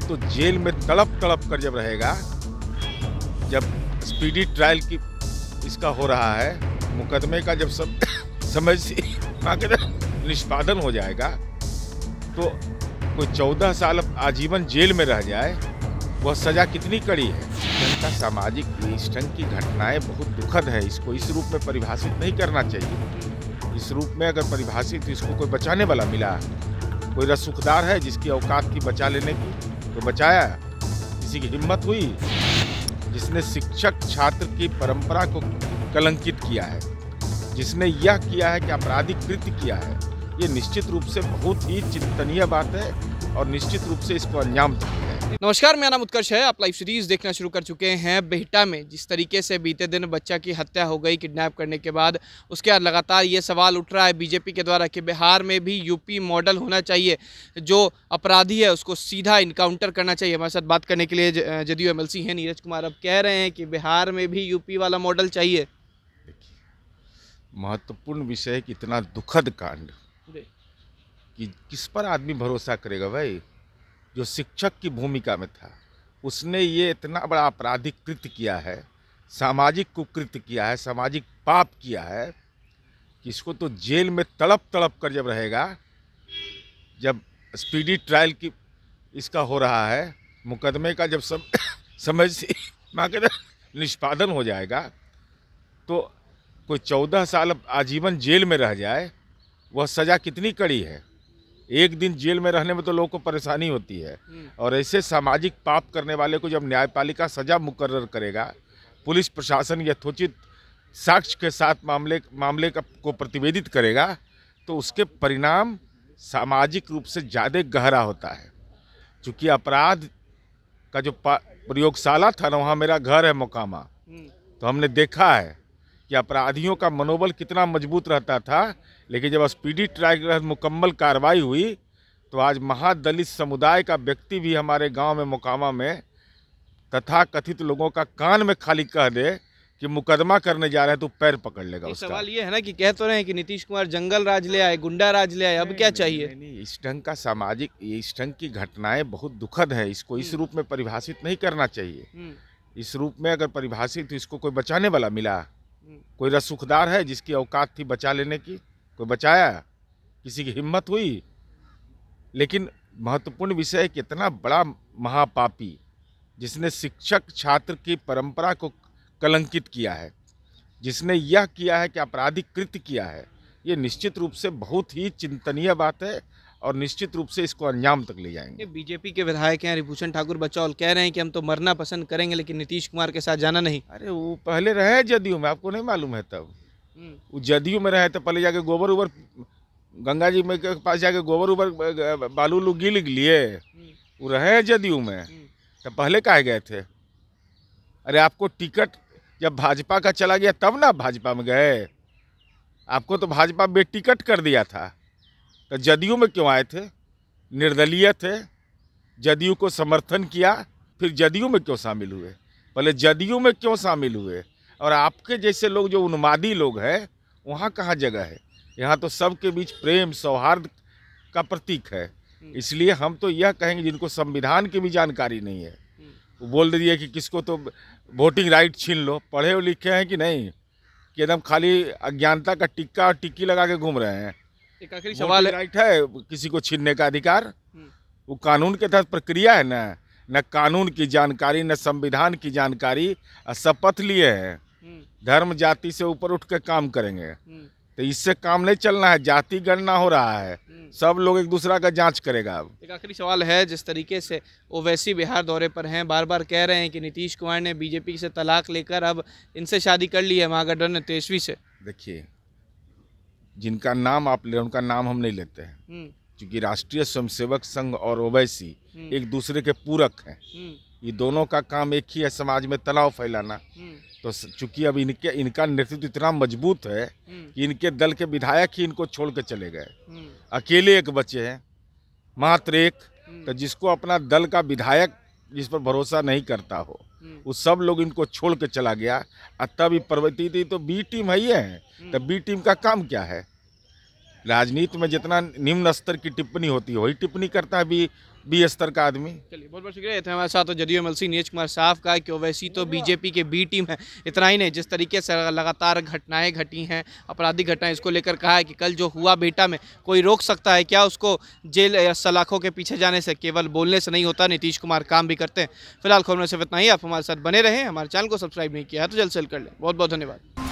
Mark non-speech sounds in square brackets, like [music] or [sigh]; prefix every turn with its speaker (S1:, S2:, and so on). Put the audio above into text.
S1: को तो जेल में तड़प तड़प कर जब रहेगा जब स्पीडी ट्रायल की इसका हो रहा है मुकदमे का जब सब [coughs] समझ निष्पादन हो जाएगा तो कोई चौदह साल आजीवन जेल में रह जाए वह सजा कितनी कड़ी है जनता सामाजिक निष्ठंग की घटनाएं बहुत दुखद है इसको इस रूप में परिभाषित नहीं करना चाहिए इस रूप में अगर परिभाषित इसको कोई बचाने वाला मिला कोई रसुखदार है जिसकी औकात की बचा लेने की तो बचाया किसी की हिम्मत हुई जिसने शिक्षक छात्र की परंपरा को कलंकित किया है जिसने यह किया है कि आपराधिक कृत्य किया है ये निश्चित रूप से बहुत ही चिंतनीय बात है और निश्चित रूप से इसको
S2: अंजाम चाहिए नमस्कार मेरा नाम उत्कर्ष है आप लाइव सीरीज देखना शुरू कर चुके हैं बेहटा में जिस तरीके से बीते दिन बच्चा की हत्या हो गई किडनैप करने के बाद उसके बाद लगातार ये सवाल उठ रहा है बीजेपी के द्वारा कि बिहार में भी यूपी मॉडल होना चाहिए जो अपराधी है उसको सीधा इनकाउंटर करना चाहिए हमारे साथ बात करने के लिए जदयू एम हैं नीरज कुमार अब कह रहे हैं कि बिहार में भी यूपी वाला मॉडल चाहिए
S1: महत्वपूर्ण विषय कितना इतना दुखद कांड कि किस पर आदमी भरोसा करेगा भाई जो शिक्षक की भूमिका में था उसने ये इतना बड़ा आपराधिक कृत्य किया है सामाजिक कुकृत्य किया है सामाजिक पाप किया है कि इसको तो जेल में तड़प तड़प कर जब रहेगा जब स्पीडी ट्रायल की इसका हो रहा है मुकदमे का जब सब [coughs] समझ [coughs] मांगे निष्पादन हो जाएगा तो कोई चौदह साल आजीवन जेल में रह जाए वह सज़ा कितनी कड़ी है एक दिन जेल में रहने में तो लोगों को परेशानी होती है हम्म। और ऐसे सामाजिक पाप करने वाले को जब न्यायपालिका सजा मुकर्र करेगा पुलिस प्रशासन यथोचित साक्ष्य के साथ मामले मामले का को प्रतिवेदित करेगा तो उसके परिणाम सामाजिक रूप से ज़्यादा गहरा होता है क्योंकि अपराध का जो प्रयोगशाला था ना वहाँ मेरा घर है मोकामा हम्म। तो हमने देखा है कि अपराधियों का मनोबल कितना मजबूत रहता था लेकिन जब स्पीडी ट्रायल के तहत मुकम्मल कार्रवाई हुई तो आज महादलित समुदाय का व्यक्ति भी हमारे गांव में मुकामा में तथा कथित लोगों का कान में खाली कह दे कि मुकदमा करने जा रहे हैं तो पैर पकड़ लेगा तो उसका सवाल
S2: ये है ना कि कह तो रहे हैं कि नीतीश कुमार जंगल राज
S1: ले आए गुंडा राज ले आए अब क्या चाहिए इस ढंग का सामाजिक इस ढंग की घटनाएं बहुत दुखद है इसको इस हम्म। रूप में परिभाषित नहीं करना चाहिए हम्म। इस रूप में अगर परिभाषित इसको कोई बचाने वाला मिला कोई रसूखदार है जिसकी औकात थी बचा लेने की कोई बचाया किसी की हिम्मत हुई लेकिन महत्वपूर्ण विषय है बड़ा महापापी जिसने शिक्षक छात्र की परंपरा को कलंकित किया है जिसने यह किया है कि आपराधिक कृत्य किया है ये निश्चित रूप से बहुत ही चिंतनीय बात है और निश्चित रूप से इसको अंजाम तक ले जाएंगे
S2: बीजेपी के विधायक हैं हरिभूषण ठाकुर बचौल कह रहे हैं कि हम तो मरना पसंद करेंगे लेकिन नीतीश कुमार के साथ जाना नहीं अरे वो
S1: पहले रहे जदयू में आपको नहीं मालूम है तब हम्म। वो जदयू में रहे तो पहले जाके गोबर उबर गंगा जी में के पास जाके गोबर उबर बालू लू गिल लिए हम्म। वो रहे जदयू में हम्म। तब पहले कहे गए थे अरे आपको टिकट जब भाजपा का चला गया तब ना भाजपा में गए आपको तो भाजपा बेटिकट कर दिया था तो जदयू में क्यों आए थे निर्दलीय थे जदयू को समर्थन किया फिर जदयू में क्यों शामिल हुए पहले जदयू में क्यों शामिल हुए और आपके जैसे लोग जो उन्मादी लोग हैं वहाँ कहाँ जगह है यहाँ तो सबके बीच प्रेम सौहार्द का प्रतीक है हम्म। इसलिए हम तो यह कहेंगे जिनको संविधान की भी जानकारी नहीं है हम्म। वो बोल दिए कि किसको तो वोटिंग राइट छीन लो पढ़े लिखे हैं कि नहीं कि एकदम खाली अज्ञानता का टिक्का और टिक्की लगा के घूम रहे हैं
S2: एक आखिरी सवाल है राइट
S1: है किसी को छीनने का अधिकार हम्म। वो कानून के तहत प्रक्रिया है ना न कानून की जानकारी न संविधान की जानकारी शपथ लिए है हम्म। धर्म जाति से ऊपर उठ के काम करेंगे हम्म। तो इससे काम नहीं चलना है जाति गणना हो रहा है सब लोग एक दूसरा का जांच करेगा अब
S2: एक आखिरी सवाल है जिस तरीके से ओवैसी बिहार दौरे पर हैं बार बार कह रहे हैं कि नीतीश कुमार ने बीजेपी से तलाक लेकर अब इनसे शादी कर ली है महागठबंधन तेजस्वी से
S1: देखिए जिनका नाम आप ले उनका नाम हम नहीं लेते हैं हम्म। क्योंकि राष्ट्रीय स्वयंसेवक संघ और ओवैसी हम्म। एक दूसरे के पूरक हैं हम्म। ये दोनों का काम एक ही है समाज में तनाव फैलाना तो चूंकि अब इनके इनका नेतृत्व इतना मजबूत है कि इनके दल के विधायक ही इनको छोड़ के चले गए अकेले एक बच्चे हैं मात्र एक तो जिसको अपना दल का विधायक जिस पर भरोसा नहीं करता हो हम्म। वो सब लोग इनको छोड़ के चला गया और तभी प्रवृत्ति तो बी टीम है ही है हम्म। तो बी टीम का काम क्या है राजनीति में जितना निम्न स्तर की टिप्पणी होती है वही टिप्पणी करता है बी बी स्तर का आदमी
S2: चलिए बहुत बहुत शुक्रिया था तो हमारे साथ तो जदयू एम एल नीरज कुमार साहब का कि वैसी तो बीजेपी के बी टीम है इतना ही नहीं जिस तरीके से लगातार घटनाएं घटी हैं आपराधिक घटनाएं इसको लेकर कहा है कि कल जो हुआ बेटा में कोई रोक सकता है क्या उसको जेल सलाखों के पीछे जाने से केवल बोलने से नहीं होता नीतीश कुमार काम भी करते हैं फिलहाल खबरों में सिर्फ इतना ही आप हमारे साथ बने रहें हमारे चैनल को सब्सक्राइब नहीं किया है तो जल्द से जल्द कर लें बहुत बहुत धन्यवाद